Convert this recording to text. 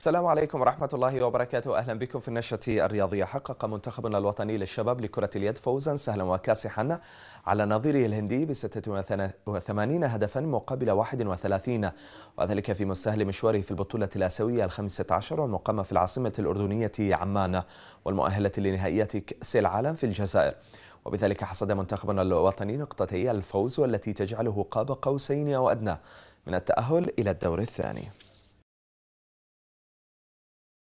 السلام عليكم ورحمة الله وبركاته أهلا بكم في النشرة الرياضية حقق منتخبنا الوطني للشباب لكرة اليد فوزا سهلا وكاسحا على نظيره الهندي ب 86 هدفا مقابل 31 وذلك في مستهل مشواره في البطولة الآسيوية الخمسة عشر والمقامة في العاصمة الأردنية عمان والمؤهلة لنهائية كأس العالم في الجزائر وبذلك حصد منتخبنا الوطني نقطتي الفوز والتي تجعله قاب قوسين أو أدنى من التأهل إلى الدور الثاني